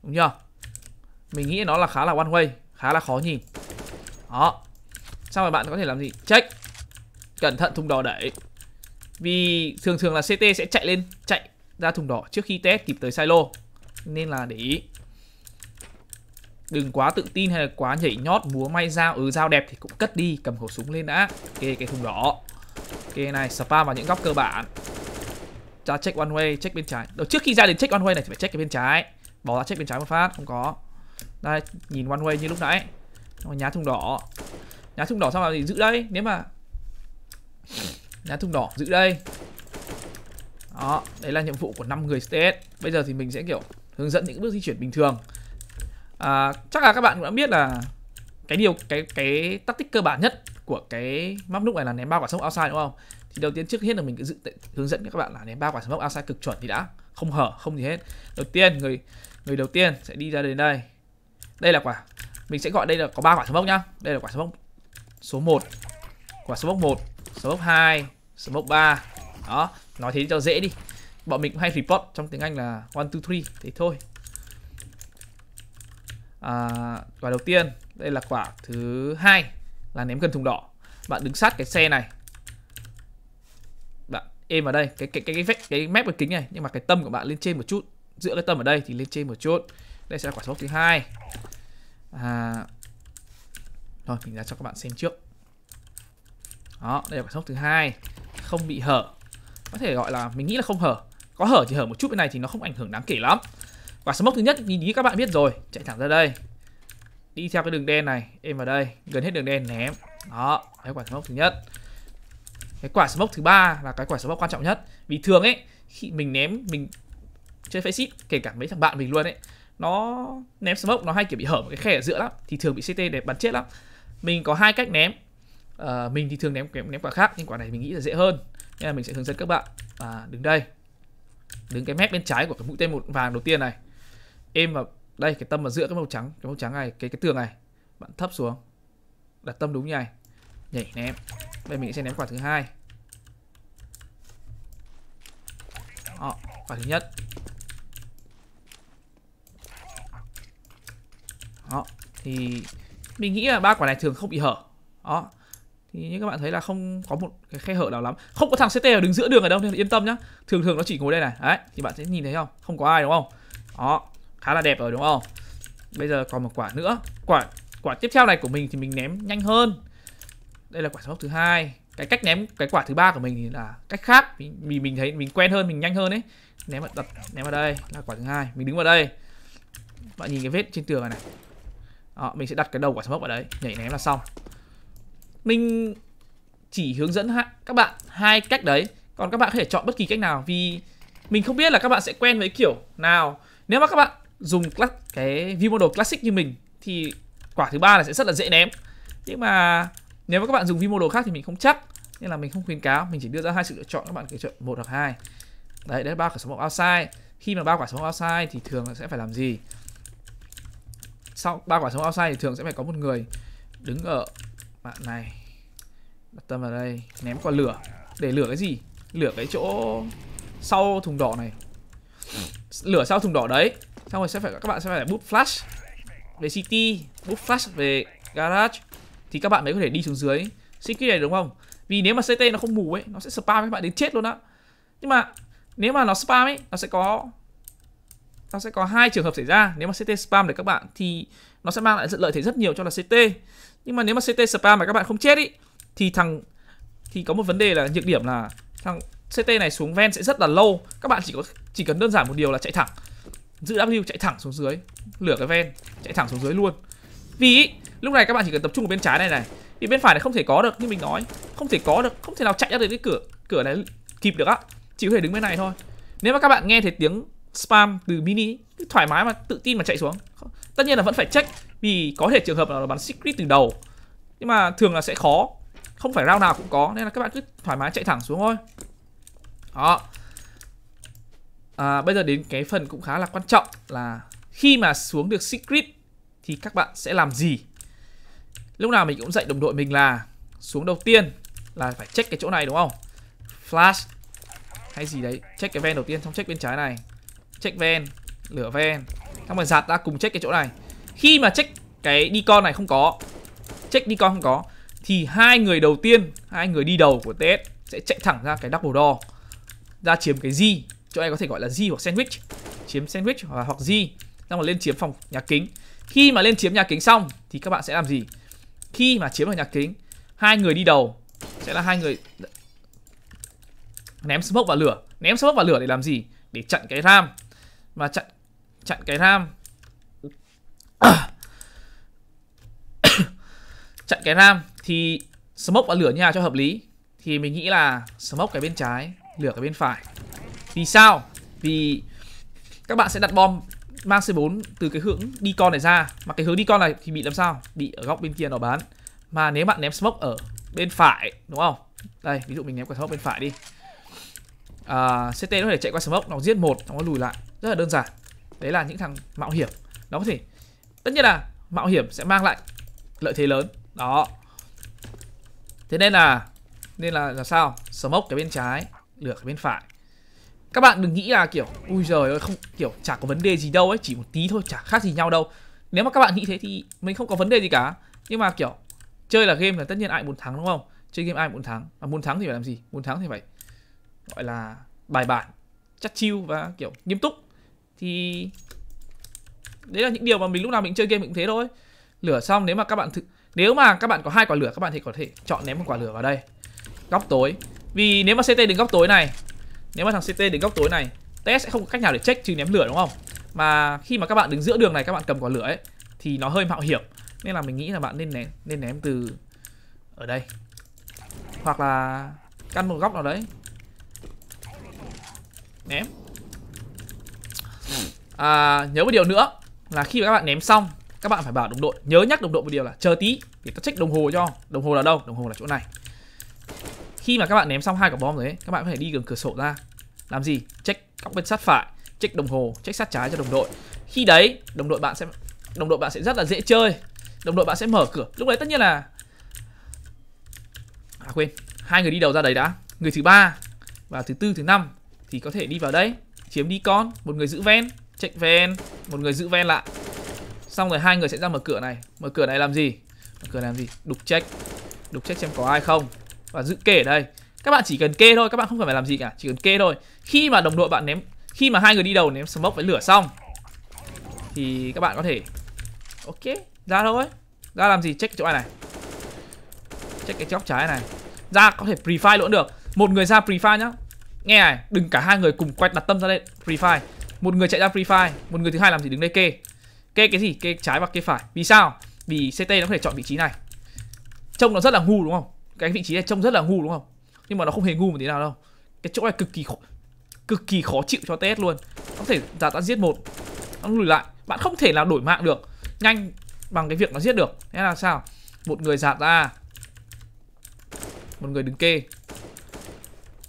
đúng chưa mình nghĩ nó là khá là one way khá là khó nhìn đó sao mà bạn có thể làm gì check cẩn thận thùng đỏ đẩy vì thường thường là ct sẽ chạy lên chạy ra thùng đỏ trước khi test kịp tới silo nên là để ý đừng quá tự tin hay là quá nhảy nhót múa may dao ừ dao đẹp thì cũng cất đi cầm khẩu súng lên đã kê cái thùng đỏ kê này spam vào những góc cơ bản ra check one way check bên trái Đầu, trước khi ra đến check one way này thì phải check cái bên trái bỏ ra check bên trái một phát không có đây nhìn one way như lúc nãy nhá thùng đỏ nhá thùng đỏ xong là giữ đây nếu mà nhá thùng đỏ giữ đây đó đấy là nhiệm vụ của 5 người state bây giờ thì mình sẽ kiểu hướng dẫn những bước di chuyển bình thường à, chắc là các bạn cũng đã biết là cái điều cái cái tactic cơ bản nhất của cái map lúc này là ném bao quả sông outside đúng không thì đầu tiên trước hết là mình cứ dự hướng dẫn các bạn là ném ba quả smoke outside cực chuẩn thì đã không hở không gì hết đầu tiên người người đầu tiên sẽ đi ra đến đây đây là quả mình sẽ gọi đây là có ba quả smoke nhá đây là quả smoke số 1 quả smoke 1 smoke 2 smoke 3 đó nói thế cho dễ đi bọn mình cũng hay report trong tiếng Anh là one two three thế thôi à, quả đầu tiên đây là quả thứ hai là ném cần thùng đỏ bạn đứng sát cái xe này em vào đây cái cái cái cái cái, cái mép cái kính này nhưng mà cái tâm của bạn lên trên một chút giữa cái tâm ở đây thì lên trên một chút đây sẽ là quả số thứ hai à, rồi mình ra cho các bạn xem trước đó đây là quả sốc thứ hai không bị hở có thể gọi là mình nghĩ là không hở có hở thì hở một chút bên này thì nó không ảnh hưởng đáng kể lắm quả smoke thứ nhất thì ý các bạn biết rồi chạy thẳng ra đây đi theo cái đường đen này em vào đây gần hết đường đen ném đó đấy quả smoke thứ nhất cái quả smoke thứ ba là cái quả smoke quan trọng nhất vì thường ấy khi mình ném mình chơi face it kể cả mấy thằng bạn mình luôn ấy nó ném smoke nó hay kiểu bị hở một cái khe ở giữa lắm thì thường bị ct để bắn chết lắm mình có hai cách ném à, mình thì thường ném ném quả khác nhưng quả này mình nghĩ là dễ hơn nên là mình sẽ hướng dẫn các bạn à, đứng đây đứng cái mép bên trái của cái mũi tên một vàng đầu tiên này em vào đây cái tâm ở giữa cái màu trắng cái màu trắng này cái cái tường này bạn thấp xuống đặt tâm đúng như này nhảy ném bây mình sẽ ném quả thứ hai Đó, quả thứ nhất Đó, thì mình nghĩ là ba quả này thường không bị hở Đó, thì như các bạn thấy là không có một cái khe hở nào lắm không có thằng ct ở đứng giữa đường ở đâu nên yên tâm nhá thường thường nó chỉ ngồi đây này đấy thì bạn sẽ nhìn thấy không không có ai đúng không đó khá là đẹp rồi đúng không bây giờ còn một quả nữa quả quả tiếp theo này của mình thì mình ném nhanh hơn đây là quả smoke thứ hai cái cách ném cái quả thứ ba của mình thì là cách khác mình mình, mình thấy mình quen hơn mình nhanh hơn đấy. ném vào đặt ném vào đây là quả thứ hai mình đứng vào đây bạn nhìn cái vết trên tường này, này. Đó, mình sẽ đặt cái đầu quả smoke vào đấy nhảy ném là xong mình chỉ hướng dẫn ha các bạn hai cách đấy còn các bạn có thể chọn bất kỳ cách nào vì mình không biết là các bạn sẽ quen với kiểu nào nếu mà các bạn dùng cái view model classic như mình thì quả thứ ba là sẽ rất là dễ ném nhưng mà nếu mà các bạn dùng vi mô đồ khác thì mình không chắc nên là mình không khuyến cáo mình chỉ đưa ra hai sự lựa chọn các bạn lựa chọn một hoặc hai đấy đấy là quả sống mộng outside khi mà ba quả sống outside thì thường sẽ phải làm gì sau ba quả sống outside thì thường sẽ phải có một người đứng ở bạn này đặt tâm vào đây ném quả lửa để lửa cái gì lửa cái chỗ sau thùng đỏ này lửa sau thùng đỏ đấy xong rồi sẽ phải các bạn sẽ phải bút flash về city bút flash về garage thì các bạn mới có thể đi xuống dưới xích cái này đúng không vì nếu mà ct nó không mù ấy nó sẽ spam các bạn đến chết luôn á nhưng mà nếu mà nó spam ấy nó sẽ có nó sẽ có hai trường hợp xảy ra nếu mà ct spam được các bạn thì nó sẽ mang lại lợi thế rất nhiều cho là ct nhưng mà nếu mà ct spam mà các bạn không chết ý thì thằng thì có một vấn đề là nhược điểm là thằng ct này xuống ven sẽ rất là lâu các bạn chỉ có chỉ cần đơn giản một điều là chạy thẳng giữ w chạy thẳng xuống dưới lửa cái ven chạy thẳng xuống dưới luôn vì lúc này các bạn chỉ cần tập trung ở bên trái này này thì bên phải này không thể có được như mình nói không thể có được không thể nào chạy ra được cái cửa cửa này kịp được á chỉ có thể đứng bên này thôi nếu mà các bạn nghe thấy tiếng spam từ mini cứ thoải mái mà tự tin mà chạy xuống tất nhiên là vẫn phải check vì có thể trường hợp là bắn secret từ đầu nhưng mà thường là sẽ khó không phải round nào cũng có nên là các bạn cứ thoải mái chạy thẳng xuống thôi đó à, bây giờ đến cái phần cũng khá là quan trọng là khi mà xuống được secret thì các bạn sẽ làm gì lúc nào mình cũng dạy đồng đội mình là xuống đầu tiên là phải check cái chỗ này đúng không flash hay gì đấy check cái ven đầu tiên xong check bên trái này check ven lửa ven xong rồi giạt ra cùng check cái chỗ này khi mà check cái đi con này không có check đi con không có thì hai người đầu tiên hai người đi đầu của ts sẽ chạy thẳng ra cái double door ra chiếm cái di chỗ này có thể gọi là di hoặc sandwich chiếm sandwich hoặc, hoặc di xong rồi lên chiếm phòng nhà kính khi mà lên chiếm nhà kính xong thì các bạn sẽ làm gì khi mà chiếm được nhà kính hai người đi đầu sẽ là hai người ném smoke vào lửa ném smoke vào lửa để làm gì để chặn cái ram và chặn chặn cái ram chặn cái ram thì smoke vào lửa nhà cho hợp lý thì mình nghĩ là smoke cái bên trái lửa cái bên phải vì sao vì các bạn sẽ đặt bom mang C4 từ cái hướng đi con này ra Mà cái hướng đi con này thì bị làm sao? Bị ở góc bên kia nó bán Mà nếu bạn ném smoke ở bên phải đúng không? Đây, ví dụ mình ném quả smoke bên phải đi à, CT nó có thể chạy qua smoke, nó giết một, nó lùi lại Rất là đơn giản Đấy là những thằng mạo hiểm Nó có thể Tất nhiên là mạo hiểm sẽ mang lại lợi thế lớn Đó Thế nên là Nên là là sao? Smoke cái bên trái Lửa cái bên phải các bạn đừng nghĩ là kiểu ui giời ơi không kiểu chả có vấn đề gì đâu ấy chỉ một tí thôi chả khác gì nhau đâu nếu mà các bạn nghĩ thế thì mình không có vấn đề gì cả nhưng mà kiểu chơi là game là tất nhiên ai muốn thắng đúng không chơi game ai muốn thắng mà muốn thắng thì phải làm gì muốn thắng thì phải gọi là bài bản chắc chiêu và kiểu nghiêm túc thì đấy là những điều mà mình lúc nào mình chơi game mình cũng thế thôi lửa xong nếu mà các bạn thực nếu mà các bạn có hai quả lửa các bạn thì có thể chọn ném một quả lửa vào đây góc tối vì nếu mà ct đứng góc tối này nếu mà thằng CT đến góc tối này TS sẽ không có cách nào để check trừ ném lửa đúng không mà khi mà các bạn đứng giữa đường này các bạn cầm quả lửa ấy thì nó hơi mạo hiểm nên là mình nghĩ là bạn nên ném nên ném từ ở đây hoặc là căn một góc nào đấy ném à, nhớ một điều nữa là khi mà các bạn ném xong các bạn phải bảo đồng đội nhớ nhắc đồng đội một điều là chờ tí để ta check đồng hồ cho đồng hồ là đâu đồng hồ là chỗ này khi mà các bạn ném xong hai quả bom rồi ấy, các bạn có thể đi gần cửa sổ ra làm gì check góc bên sát phải check đồng hồ check sát trái cho đồng đội khi đấy đồng đội bạn sẽ đồng đội bạn sẽ rất là dễ chơi đồng đội bạn sẽ mở cửa lúc đấy tất nhiên là à quên hai người đi đầu ra đấy đã người thứ ba và thứ tư thứ năm thì có thể đi vào đấy chiếm đi con một người giữ ven check ven một người giữ ven lại xong rồi hai người sẽ ra mở cửa này mở cửa này làm gì mở cửa này làm gì đục check đục check xem có ai không và dự kê ở đây các bạn chỉ cần kê thôi các bạn không cần phải làm gì cả chỉ cần kê thôi khi mà đồng đội bạn ném khi mà hai người đi đầu ném smoke với lửa xong thì các bạn có thể ok ra thôi ra làm gì check chỗ này này check cái góc trái này ra có thể pre-fire luôn được một người ra pre-fire nhá nghe này đừng cả hai người cùng quay đặt tâm ra lên pre-fire một người chạy ra pre-fire một người thứ hai làm gì đứng đây kê kê cái gì kê trái và kê phải vì sao vì ct nó có thể chọn vị trí này trông nó rất là ngu đúng không cái vị trí này trông rất là ngu đúng không nhưng mà nó không hề ngu một tí nào đâu cái chỗ này cực kỳ khó, cực kỳ khó chịu cho test luôn nó có thể giả tạo giết một nó lùi lại bạn không thể nào đổi mạng được nhanh bằng cái việc nó giết được thế là sao một người giả ra một người đứng kê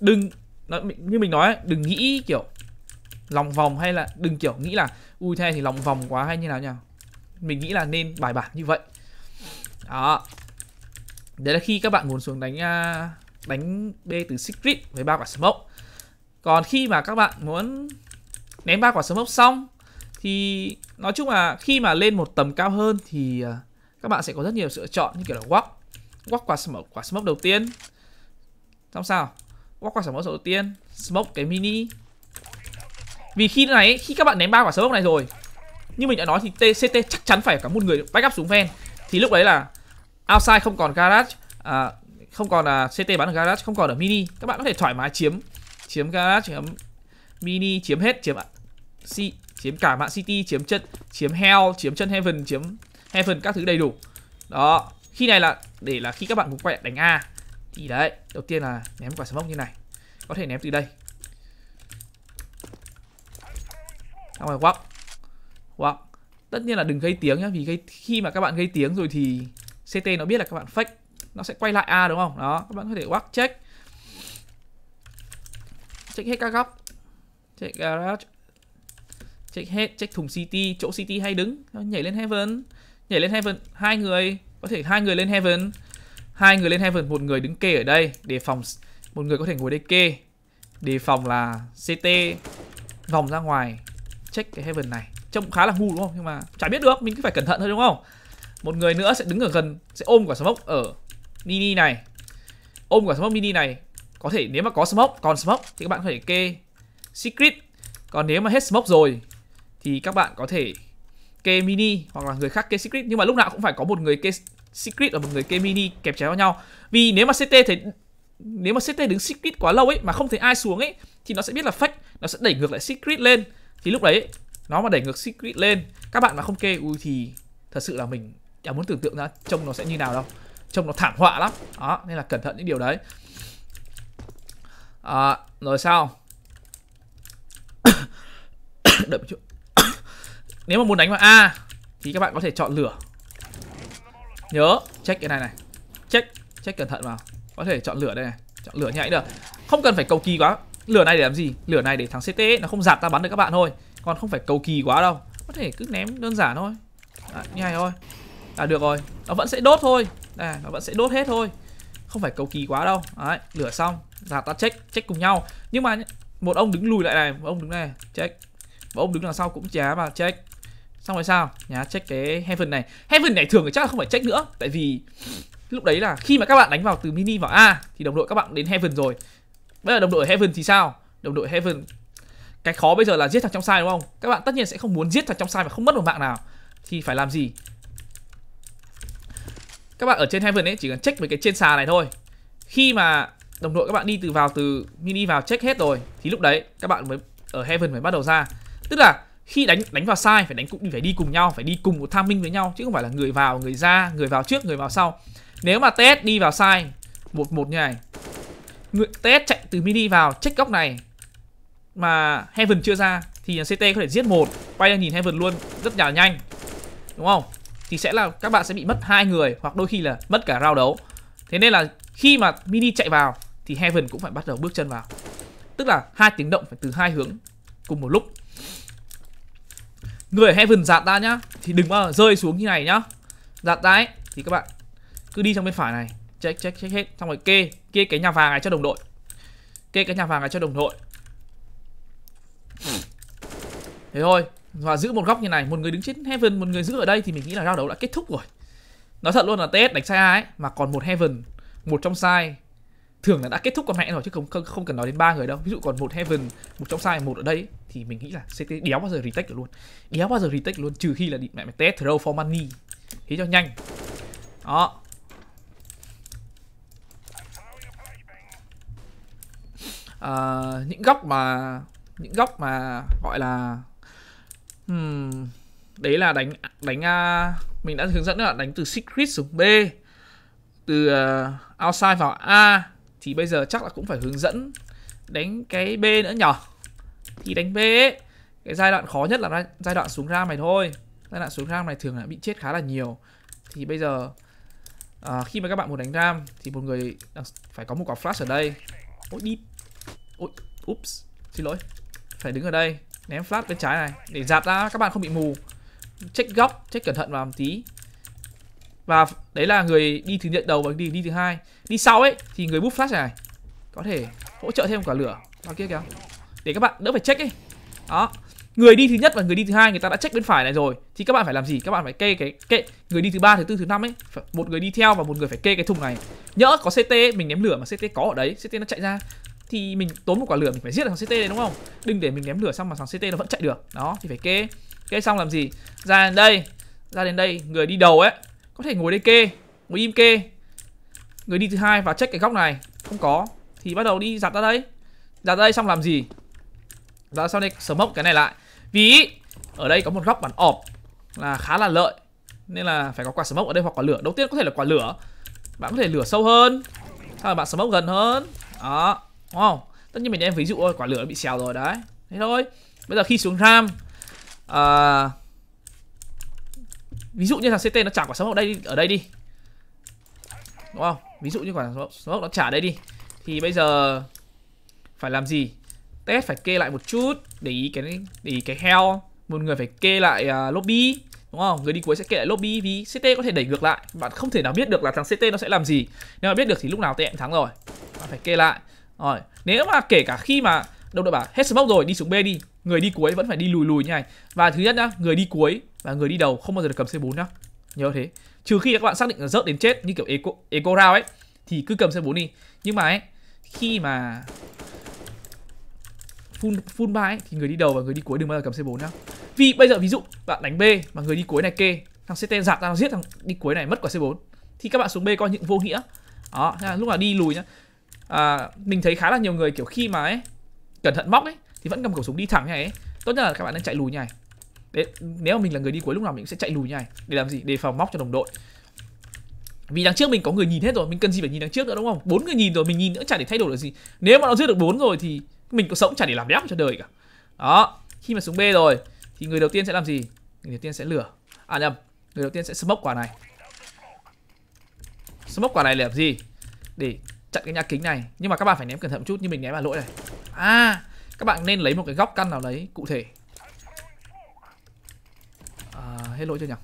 đừng nó, như mình nói đừng nghĩ kiểu lòng vòng hay là đừng kiểu nghĩ là ui thế thì lòng vòng quá hay như nào nhỉ mình nghĩ là nên bài bản như vậy đó đấy là khi các bạn muốn xuống đánh à, đánh b từ secret với ba quả smoke còn khi mà các bạn muốn ném ba quả smoke xong thì nói chung là khi mà lên một tầm cao hơn thì à, các bạn sẽ có rất nhiều sự lựa chọn như kiểu là walk walk quả smoke quả smoke đầu tiên xong sao walk quả smoke đầu tiên smoke cái mini vì khi này khi các bạn ném ba quả smoke này rồi như mình đã nói thì tct chắc chắn phải có một người backup xuống ven thì lúc đấy là outside không còn garage à, không còn là ct bán ở garage không còn ở mini các bạn có thể thoải mái chiếm chiếm garage chiếm mini chiếm hết chiếm C, chiếm cả mạng city chiếm chân chiếm hell chiếm chân heaven chiếm heaven các thứ đầy đủ đó khi này là để là khi các bạn muốn quẹt đánh a thì đấy đầu tiên là ném quả smoke như này có thể ném từ đây ra ngoài quắc quắc tất nhiên là đừng gây tiếng nhé vì gây, khi mà các bạn gây tiếng rồi thì CT nó biết là các bạn fake nó sẽ quay lại A đúng không đó các bạn có thể walk check check hết các góc check garage check hết check thùng CT, chỗ CT hay đứng nó nhảy lên heaven nhảy lên heaven hai người có thể hai người lên heaven hai người lên heaven một người đứng kê ở đây để phòng một người có thể ngồi đây kê đề phòng là ct vòng ra ngoài check cái heaven này trông khá là ngu đúng không nhưng mà chả biết được mình cứ phải cẩn thận thôi đúng không một người nữa sẽ đứng ở gần Sẽ ôm quả smoke ở mini này Ôm quả smoke mini này Có thể nếu mà có smoke, còn smoke Thì các bạn có thể kê secret Còn nếu mà hết smoke rồi Thì các bạn có thể kê mini Hoặc là người khác kê secret Nhưng mà lúc nào cũng phải có một người kê secret Và một người kê mini kẹp chéo vào nhau Vì nếu mà CT thấy nếu mà CT đứng secret quá lâu ấy mà không thấy ai xuống ấy thì nó sẽ biết là fake, nó sẽ đẩy ngược lại secret lên. Thì lúc đấy nó mà đẩy ngược secret lên, các bạn mà không kê ui thì thật sự là mình chả muốn tưởng tượng ra trông nó sẽ như nào đâu trông nó thảm họa lắm đó nên là cẩn thận những điều đấy à, rồi sao đợi một chút nếu mà muốn đánh vào a thì các bạn có thể chọn lửa nhớ check cái này này check check cẩn thận vào có thể chọn lửa đây này chọn lửa nhảy được không cần phải cầu kỳ quá lửa này để làm gì lửa này để thằng ct nó không giạt ta bắn được các bạn thôi còn không phải cầu kỳ quá đâu có thể cứ ném đơn giản thôi à, như này thôi là được rồi nó vẫn sẽ đốt thôi à, nó vẫn sẽ đốt hết thôi không phải cầu kỳ quá đâu đấy lửa xong giả ta check check cùng nhau nhưng mà một ông đứng lùi lại này một ông đứng này check một ông đứng đằng sau cũng chá mà check xong rồi sao nhá check cái heaven này heaven này thường thì chắc là không phải check nữa tại vì lúc đấy là khi mà các bạn đánh vào từ mini vào a thì đồng đội các bạn đến heaven rồi bây giờ đồng đội heaven thì sao đồng đội heaven cái khó bây giờ là giết thằng trong sai đúng không các bạn tất nhiên sẽ không muốn giết thằng trong sai mà không mất một mạng nào thì phải làm gì các bạn ở trên heaven ấy chỉ cần check với cái trên sàn này thôi khi mà đồng đội các bạn đi từ vào từ mini vào check hết rồi thì lúc đấy các bạn mới ở heaven mới bắt đầu ra tức là khi đánh đánh vào sai phải đánh cũng phải đi cùng nhau phải đi cùng một tham minh với nhau chứ không phải là người vào người ra người vào trước người vào sau nếu mà ts đi vào sai một một như này người, ts chạy từ mini vào check góc này mà heaven chưa ra thì ct có thể giết một quay ra nhìn heaven luôn rất là nhanh đúng không thì sẽ là các bạn sẽ bị mất hai người hoặc đôi khi là mất cả rao đấu thế nên là khi mà mini chạy vào thì heaven cũng phải bắt đầu bước chân vào tức là hai tiếng động phải từ hai hướng cùng một lúc người ở heaven dạt ra nhá thì đừng bao giờ rơi xuống như này nhá dạt ra ấy thì các bạn cứ đi sang bên phải này check check check hết xong rồi kê kê cái nhà vàng này cho đồng đội kê cái nhà vàng này cho đồng đội thế thôi và giữ một góc như này một người đứng trên heaven một người giữ ở đây thì mình nghĩ là giao đấu đã kết thúc rồi nói thật luôn là test đánh sai ai ấy mà còn một heaven một trong sai thường là đã kết thúc con mẹ rồi chứ không không, không cần nói đến ba người đâu ví dụ còn một heaven một trong sai một ở đây thì mình nghĩ là ct đéo bao giờ retake được luôn đéo bao giờ retake luôn trừ khi là định mẹ mày test throw for money thế cho nhanh đó à, những góc mà những góc mà gọi là hmm. đấy là đánh đánh uh, mình đã hướng dẫn là đánh từ secret xuống b từ uh, outside vào a thì bây giờ chắc là cũng phải hướng dẫn đánh cái b nữa nhở thì đánh b ấy, cái giai đoạn khó nhất là giai đoạn xuống ram này thôi giai đoạn xuống ram này thường là bị chết khá là nhiều thì bây giờ à, khi mà các bạn muốn đánh ram thì một người ờ, phải có một quả flash ở đây ôi đi ôi oops xin lỗi phải đứng ở đây ném flash bên trái này để dạt ra các bạn không bị mù check góc check cẩn thận vào một tí và đấy là người đi thứ nhận đầu và đi đi thứ hai đi sau ấy thì người bút flash này có thể hỗ trợ thêm quả lửa đó kia kìa để các bạn đỡ phải check ấy đó người đi thứ nhất và người đi thứ hai người ta đã check bên phải này rồi thì các bạn phải làm gì các bạn phải kê cái kệ người đi thứ ba thứ tư thứ năm ấy một người đi theo và một người phải kê cái thùng này nhỡ có ct ấy, mình ném lửa mà ct có ở đấy ct nó chạy ra thì mình tốn một quả lửa mình phải giết được thằng CT đấy đúng không? Đừng để mình ném lửa xong mà thằng CT nó vẫn chạy được. Đó thì phải kê. Kê xong làm gì? Ra đến đây. Ra đến đây, người đi đầu ấy có thể ngồi đây kê, ngồi im kê. Người đi thứ hai vào check cái góc này, không có thì bắt đầu đi giặt ra đây. Giặt ra đây xong làm gì? Giặt sau đây smoke cái này lại. Vì ở đây có một góc bản ọp là khá là lợi nên là phải có quả smoke ở đây hoặc quả lửa. Đầu tiên có thể là quả lửa. Bạn có thể lửa sâu hơn. Hay là bạn smoke gần hơn. Đó, đúng không tất nhiên mình đem ví dụ thôi quả lửa bị xèo rồi đấy thế thôi bây giờ khi xuống ram à, ví dụ như thằng ct nó trả quả smoke đây ở đây đi đúng không ví dụ như quả smoke nó trả đây đi thì bây giờ phải làm gì test phải kê lại một chút để ý cái để ý cái heo một người phải kê lại uh, lobby đúng không người đi cuối sẽ kê lại lobby vì ct có thể đẩy ngược lại bạn không thể nào biết được là thằng ct nó sẽ làm gì nếu mà biết được thì lúc nào tm thắng rồi bạn phải kê lại rồi, nếu mà kể cả khi mà đồng đội bảo hết smoke rồi đi xuống B đi, người đi cuối vẫn phải đi lùi lùi như này. Và thứ nhất nhá, người đi cuối và người đi đầu không bao giờ được cầm C4 nhá. Nhớ thế. Trừ khi các bạn xác định là rớt đến chết như kiểu eco eco round ấy thì cứ cầm C4 đi. Nhưng mà ấy khi mà full full ba ấy thì người đi đầu và người đi cuối đừng bao giờ cầm C4 nhá. Vì bây giờ ví dụ bạn đánh B mà người đi cuối này kê, thằng CT giạt ra nó giết thằng đi cuối này mất quả C4 thì các bạn xuống B coi những vô nghĩa. Đó, lúc nào đi lùi nhá à, mình thấy khá là nhiều người kiểu khi mà ấy cẩn thận móc ấy thì vẫn cầm khẩu súng đi thẳng như này ấy. tốt nhất là các bạn nên chạy lùi như này Đấy, nếu mà mình là người đi cuối lúc nào mình sẽ chạy lùi như này để làm gì để phòng móc cho đồng đội vì đằng trước mình có người nhìn hết rồi mình cần gì phải nhìn đằng trước nữa đúng không bốn người nhìn rồi mình nhìn nữa chả để thay đổi được gì nếu mà nó giết được bốn rồi thì mình có sống chả để làm đéo cho đời cả đó khi mà xuống b rồi thì người đầu tiên sẽ làm gì người đầu tiên sẽ lửa à nhầm người đầu tiên sẽ smoke quả này smoke quả này để làm gì để chặn cái nhà kính này nhưng mà các bạn phải ném cẩn thận chút như mình ném là lỗi này à các bạn nên lấy một cái góc căn nào đấy cụ thể à, hết lỗi chưa nhỉ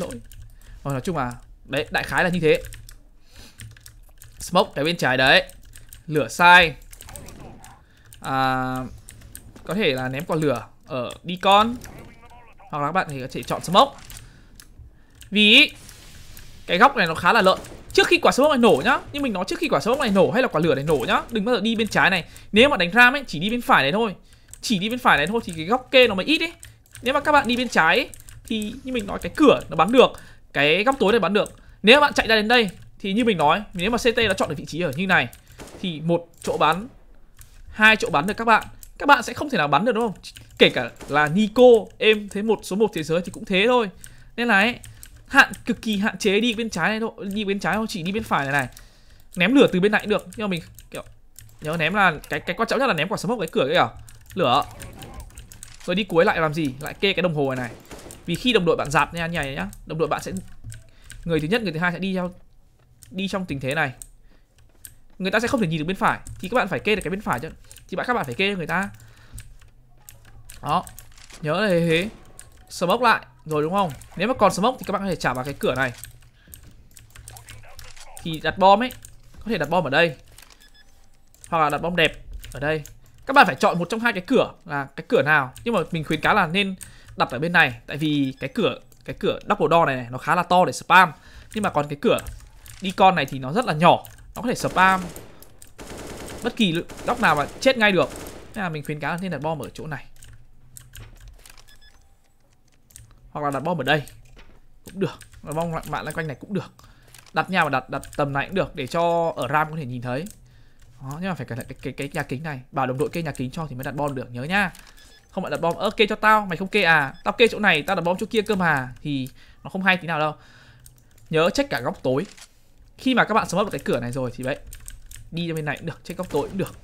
lỗi rồi ờ, nói chung là đấy đại khái là như thế smoke cái bên trái đấy lửa sai à, có thể là ném quả lửa ở đi con hoặc là các bạn thì có thể chọn smoke vì cái góc này nó khá là lợn trước khi quả smoke này nổ nhá nhưng mình nói trước khi quả smoke này nổ hay là quả lửa này nổ nhá đừng bao giờ đi bên trái này nếu mà đánh ram ấy chỉ đi bên phải này thôi chỉ đi bên phải này thôi thì cái góc kê nó mới ít ấy nếu mà các bạn đi bên trái ấy, thì như mình nói cái cửa nó bắn được cái góc tối này bắn được nếu bạn chạy ra đến đây thì như mình nói nếu mà ct đã chọn được vị trí ở như này thì một chỗ bắn hai chỗ bắn được các bạn các bạn sẽ không thể nào bắn được đúng không kể cả là nico em thấy một số một thế giới thì cũng thế thôi nên là ấy, hạn cực kỳ hạn chế đi bên trái này thôi đi bên trái thôi chỉ đi bên phải này này ném lửa từ bên này cũng được nhưng mà mình kiểu nhớ ném là cái cái quan trọng nhất là ném quả sấm smoke cái cửa kia à lửa rồi đi cuối lại làm gì lại kê cái đồng hồ này này vì khi đồng đội bạn giạt nha nhảy nhá đồng đội bạn sẽ người thứ nhất người thứ hai sẽ đi theo đi trong tình thế này người ta sẽ không thể nhìn được bên phải thì các bạn phải kê được cái bên phải chứ thì bạn các bạn phải kê cho người ta đó nhớ là thế smoke lại rồi đúng không? Nếu mà còn smoke thì các bạn có thể trả vào cái cửa này. Thì đặt bom ấy, có thể đặt bom ở đây. Hoặc là đặt bom đẹp ở đây. Các bạn phải chọn một trong hai cái cửa là cái cửa nào. Nhưng mà mình khuyến cáo là nên đặt ở bên này tại vì cái cửa cái cửa double door này, này nó khá là to để spam. Nhưng mà còn cái cửa đi con này thì nó rất là nhỏ, nó có thể spam bất kỳ góc nào mà chết ngay được. Nên là mình khuyến cáo là nên đặt bom ở chỗ này. hoặc là đặt bom ở đây cũng được đặt bom lặng mạn loanh quanh này cũng được đặt nhà mà đặt đặt tầm này cũng được để cho ở ram có thể nhìn thấy đó, nhưng mà phải cẩn thận cái, cái cái nhà kính này bảo đồng đội kê nhà kính cho thì mới đặt bom được nhớ nhá không bạn đặt bom ơ kê cho tao mày không kê à tao kê chỗ này tao đặt bom chỗ kia cơ mà thì nó không hay tí nào đâu nhớ check cả góc tối khi mà các bạn sớm vào cái cửa này rồi thì đấy đi ra bên này cũng được check góc tối cũng được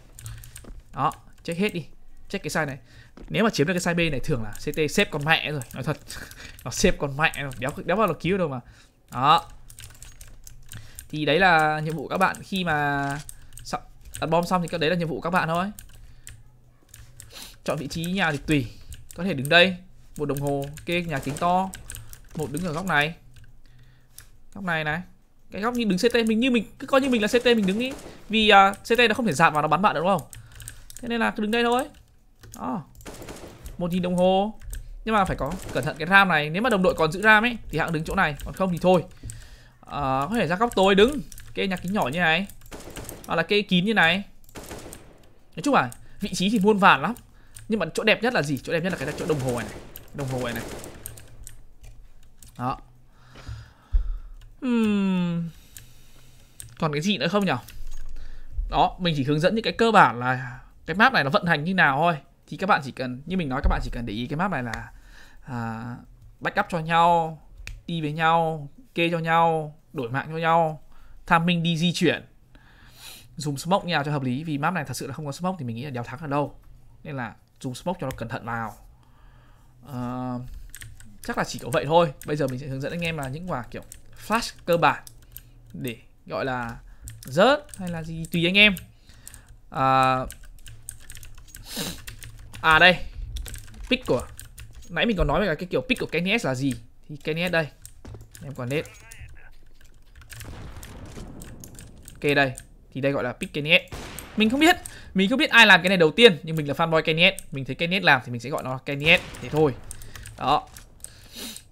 đó check hết đi check cái sai này nếu mà chiếm được cái side B này thường là CT xếp con mẹ rồi nói thật nó xếp con mẹ rồi đéo đéo bao là cứu đâu mà đó thì đấy là nhiệm vụ các bạn khi mà đặt bom xong thì cái đấy là nhiệm vụ các bạn thôi chọn vị trí nhà thì tùy có thể đứng đây một đồng hồ kê nhà kính to một đứng ở góc này góc này này cái góc như đứng ct mình như mình cứ coi như mình là ct mình đứng ý vì uh, à, ct nó không thể dạt vào nó bắn bạn được đúng không thế nên là cứ đứng đây thôi đó một nghìn đồng hồ nhưng mà phải có cẩn thận cái ram này nếu mà đồng đội còn giữ ram ấy thì hãng đứng chỗ này còn không thì thôi à, có thể ra góc tối đứng cây nhạc kính nhỏ như này hoặc là cây kín như này nói chung là vị trí thì muôn vàn lắm nhưng mà chỗ đẹp nhất là gì chỗ đẹp nhất là cái chỗ đồng hồ này, này. đồng hồ này này đó uhm. còn cái gì nữa không nhỉ đó mình chỉ hướng dẫn những cái cơ bản là cái map này nó vận hành như nào thôi thì các bạn chỉ cần như mình nói các bạn chỉ cần để ý cái map này là à, backup cho nhau đi với nhau kê cho nhau đổi mạng cho nhau tham minh đi di chuyển dùng smoke như cho hợp lý vì map này thật sự là không có smoke thì mình nghĩ là đéo thắng ở đâu nên là dùng smoke cho nó cẩn thận vào à, chắc là chỉ có vậy thôi bây giờ mình sẽ hướng dẫn anh em là những quả kiểu flash cơ bản để gọi là rớt hay là gì tùy anh em à, à đây pick của nãy mình còn nói về cái kiểu pick của Kenny S là gì thì Kenny S đây em còn hết ok đây thì đây gọi là pick Kenny S mình không biết mình không biết ai làm cái này đầu tiên nhưng mình là fanboy Kenny S mình thấy Kenny S làm thì mình sẽ gọi nó là Kenny S thế thôi đó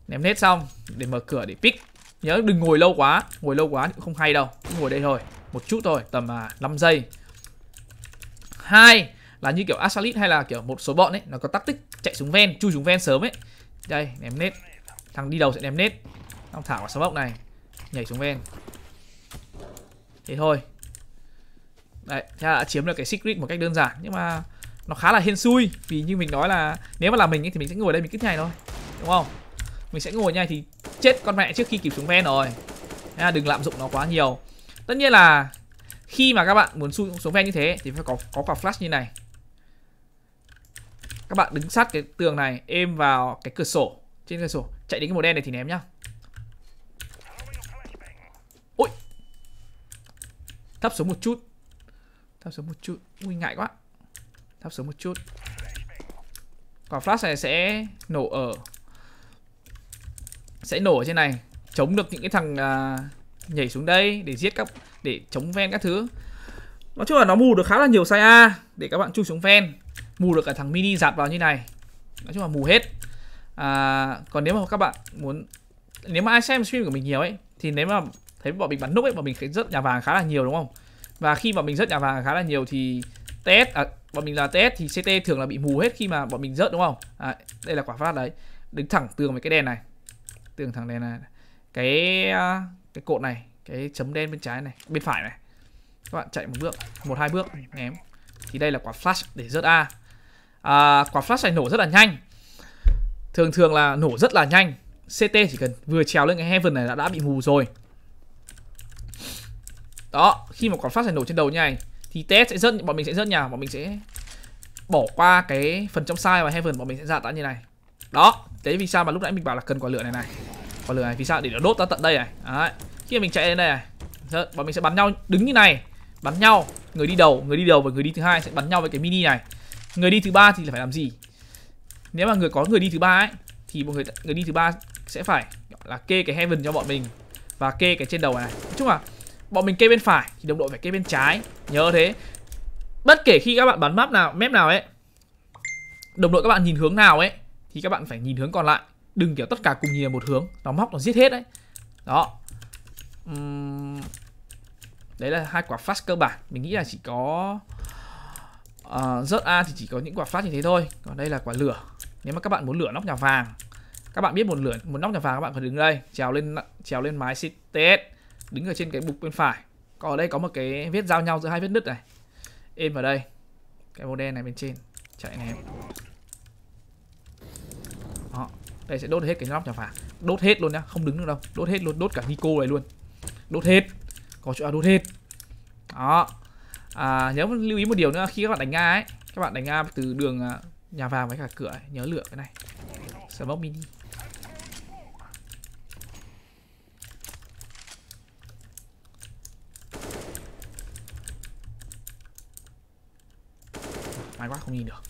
ném hết xong để mở cửa để pick nhớ đừng ngồi lâu quá ngồi lâu quá cũng không hay đâu cứ ngồi đây thôi một chút thôi tầm à, 5 giây hai là như kiểu Asalit hay là kiểu một số bọn ấy nó có tactic chạy xuống ven chui xuống ven sớm ấy đây ném nết thằng đi đầu sẽ ném nết ông thả vào sáu bọc này nhảy xuống ven thế thôi đấy thế là đã chiếm được cái secret một cách đơn giản nhưng mà nó khá là hên xui vì như mình nói là nếu mà là mình ấy, thì mình sẽ ngồi đây mình kích nhảy thôi đúng không mình sẽ ngồi nhảy thì chết con mẹ trước khi kịp xuống ven rồi thế là đừng lạm dụng nó quá nhiều tất nhiên là khi mà các bạn muốn xuống ven như thế thì phải có có quả flash như này các bạn đứng sát cái tường này êm vào cái cửa sổ trên cửa sổ chạy đến cái màu đen này thì ném nhá ui thấp xuống một chút thấp xuống một chút ui ngại quá thấp xuống một chút quả flash này sẽ nổ ở sẽ nổ ở trên này chống được những cái thằng uh, nhảy xuống đây để giết các để chống ven các thứ nói chung là nó mù được khá là nhiều sai a để các bạn chui xuống ven mù được cả thằng mini dạt vào như này nói chung là mù hết à, còn nếu mà các bạn muốn nếu mà ai xem stream của mình nhiều ấy thì nếu mà thấy bọn mình bắn nút ấy bọn mình rất nhà vàng khá là nhiều đúng không và khi bọn mình rớt nhà vàng khá là nhiều thì test, à, bọn mình là test thì CT thường là bị mù hết khi mà bọn mình rớt đúng không à, đây là quả phát đấy đứng thẳng tường với cái đèn này tường thẳng đèn này cái à, cái cột này cái chấm đen bên trái này bên phải này các bạn chạy một bước một hai bước ném thì đây là quả flash để rớt A à, quả flash này nổ rất là nhanh thường thường là nổ rất là nhanh CT chỉ cần vừa trèo lên cái heaven này đã, đã bị mù rồi đó khi mà quả flash này nổ trên đầu như này thì test sẽ rớt bọn mình sẽ rớt nhà bọn mình sẽ bỏ qua cái phần trong sai và heaven bọn mình sẽ dạt tạo như này đó đấy vì sao mà lúc nãy mình bảo là cần quả lửa này này quả lửa này vì sao để nó đốt ra tận đây này đấy. khi mà mình chạy lên đây này bọn mình sẽ bắn nhau đứng như này bắn nhau người đi đầu người đi đầu và người đi thứ hai sẽ bắn nhau với cái mini này người đi thứ ba thì phải làm gì nếu mà người có người đi thứ ba ấy thì một người người đi thứ ba sẽ phải là kê cái heaven cho bọn mình và kê cái trên đầu này nói chung là bọn mình kê bên phải thì đồng đội phải kê bên trái nhớ thế bất kể khi các bạn bắn map nào mép nào ấy đồng đội các bạn nhìn hướng nào ấy thì các bạn phải nhìn hướng còn lại đừng kiểu tất cả cùng nhìn một hướng nó móc nó giết hết đấy đó uhm... đấy là hai quả fast cơ bản mình nghĩ là chỉ có uh, rớt A thì chỉ có những quả flash như thế thôi còn đây là quả lửa nếu mà các bạn muốn lửa nóc nhà vàng các bạn biết một lửa một nóc nhà vàng các bạn phải đứng đây trèo lên trèo lên mái CTS đứng ở trên cái bục bên phải còn ở đây có một cái vết giao nhau giữa hai vết nứt này em vào đây cái màu đen này bên trên chạy ném đó đây sẽ đốt hết cái nóc nhà vàng đốt hết luôn nhá không đứng được đâu đốt hết luôn đốt cả Nico này luôn đốt hết có chỗ nào đốt hết đó à, nhớ lưu ý một điều nữa khi các bạn đánh nga ấy các bạn đánh nga từ đường à, nhà vàng với cả cửa ấy, nhớ lựa cái này smoke mini May quá không nhìn được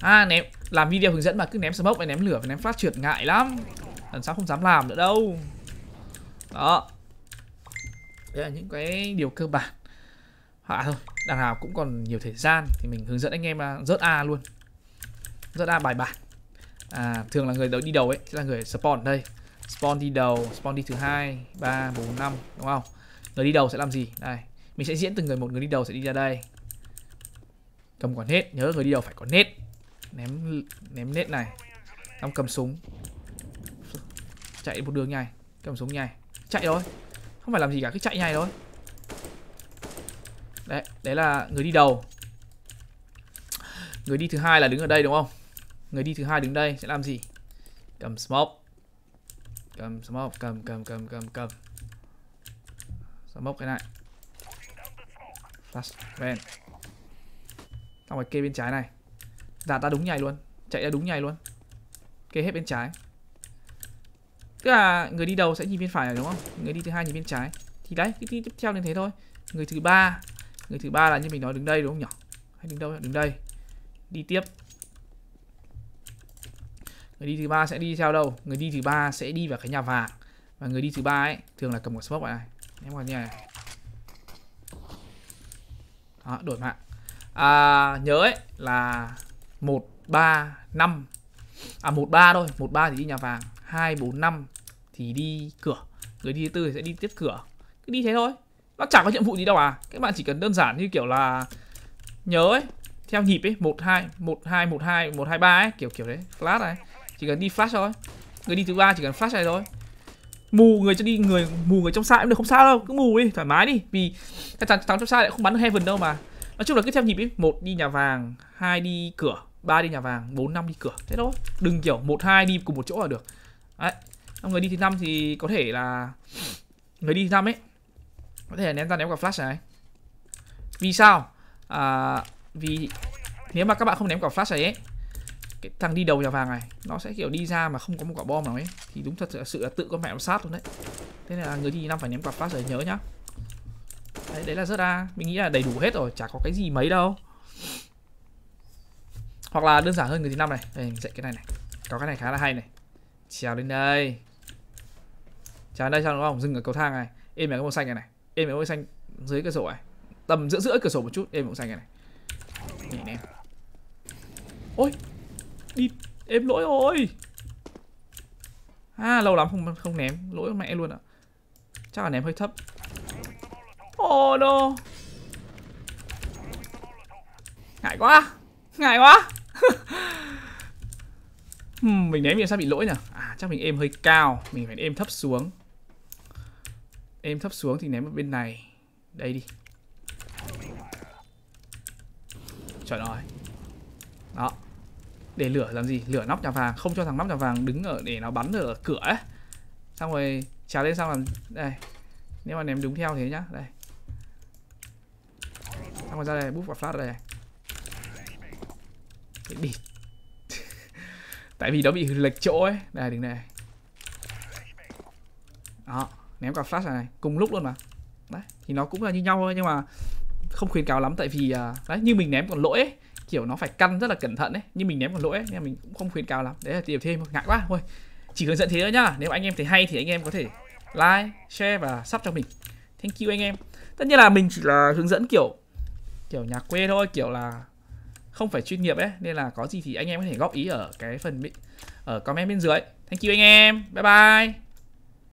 À ném Làm video hướng dẫn mà cứ ném smoke và ném lửa và ném phát trượt ngại lắm Lần sau không dám làm nữa đâu Đó Đây là những cái điều cơ bản hạ thôi đằng nào cũng còn nhiều thời gian thì mình hướng dẫn anh em à, rớt a luôn rớt a bài bản à, thường là người đầu đi đầu ấy sẽ là người spawn đây spawn đi đầu spawn đi thứ hai ba bốn năm đúng không người đi đầu sẽ làm gì đây mình sẽ diễn từng người một người đi đầu sẽ đi ra đây cầm quả nết nhớ người đi đầu phải có nết ném ném nết này xong cầm súng chạy một đường nhảy cầm súng nhảy chạy thôi không phải làm gì cả cứ chạy nhảy thôi đấy đấy là người đi đầu người đi thứ hai là đứng ở đây đúng không người đi thứ hai đứng đây sẽ làm gì cầm smoke cầm smoke cầm cầm cầm cầm cầm smoke cái này flash ven xong rồi kê bên trái này đạt ta đúng nhảy luôn chạy ra đúng nhảy luôn kê hết bên trái tức là người đi đầu sẽ nhìn bên phải này đúng không người đi thứ hai nhìn bên trái thì đấy cái tiếp theo đến thế thôi người thứ ba người thứ ba là như mình nói đứng đây đúng không nhỉ hay đứng đâu đứng đây đi tiếp người đi thứ ba sẽ đi theo đâu người đi thứ ba sẽ đi vào cái nhà vàng và người đi thứ ba ấy thường là cầm quả smoke này em còn như này đó, đổi mạng à, nhớ ấy là một ba năm à một ba thôi một ba thì đi nhà vàng hai bốn năm thì đi cửa người đi thứ tư thì sẽ đi tiếp cửa cứ đi thế thôi nó chẳng có nhiệm vụ gì đâu à các bạn chỉ cần đơn giản như kiểu là nhớ ấy theo nhịp ấy một hai một hai một hai một hai ba ấy kiểu kiểu đấy flash này chỉ cần đi flash thôi người đi thứ ba chỉ cần flash này thôi mù người cho đi người mù người trong xa cũng được không sao đâu cứ mù đi thoải mái đi vì cái thằng thằng trong xa lại không bắn được heaven đâu mà nói chung là cứ theo nhịp ấy một đi nhà vàng hai đi cửa ba đi nhà vàng bốn năm đi cửa thế thôi đừng kiểu một hai đi cùng một chỗ là được đấy người đi thứ năm thì có thể là người đi thứ năm ấy có thể là ném ra ném quả flash này vì sao à, vì nếu mà các bạn không ném quả flash này ấy cái thằng đi đầu nhà vàng này nó sẽ kiểu đi ra mà không có một quả bom nào ấy thì đúng thật sự là tự con mẹ nó sát luôn đấy thế là người thi năm phải ném quả flash này nhớ nhá đấy, đấy là rất ra mình nghĩ là đầy đủ hết rồi chả có cái gì mấy đâu hoặc là đơn giản hơn người thứ năm này đây mình dạy cái này này có cái này khá là hay này chào đến đây chào đến đây sao đúng không dừng ở cầu thang này êm là cái màu xanh này này em màu xanh dưới cửa sổ này tầm giữa giữa cửa sổ một chút em màu xanh này, này. nhìn em ôi đi em lỗi rồi à lâu lắm không không ném lỗi mẹ luôn ạ à. chắc là ném hơi thấp oh no ngại quá ngại quá mình ném thì sao bị lỗi nhỉ à chắc mình em hơi cao mình phải em thấp xuống Em thấp xuống thì ném ở bên này Đây đi Chuẩn rồi Đó Để lửa làm gì? Lửa nóc nhà vàng Không cho thằng nóc nhà vàng đứng ở để nó bắn ở cửa ấy Xong rồi trà lên xong làm Đây Nếu mà ném đúng theo thế nhá Đây Xong rồi ra đây bút và flash ở đây Cái bịt Tại vì nó bị lệch chỗ ấy Đây đứng đây Đó ném cả flash này, cùng lúc luôn mà đấy thì nó cũng là như nhau thôi nhưng mà không khuyến cáo lắm tại vì à, đấy như mình ném còn lỗi ấy, kiểu nó phải căn rất là cẩn thận đấy nhưng mình ném còn lỗi ấy, nên mình cũng không khuyến cáo lắm đấy là điều thêm ngại quá thôi chỉ hướng dẫn thế thôi nhá nếu anh em thấy hay thì anh em có thể like share và sub cho mình thank you anh em tất nhiên là mình chỉ là hướng dẫn kiểu kiểu nhà quê thôi kiểu là không phải chuyên nghiệp ấy nên là có gì thì anh em có thể góp ý ở cái phần ở comment bên dưới thank you anh em bye bye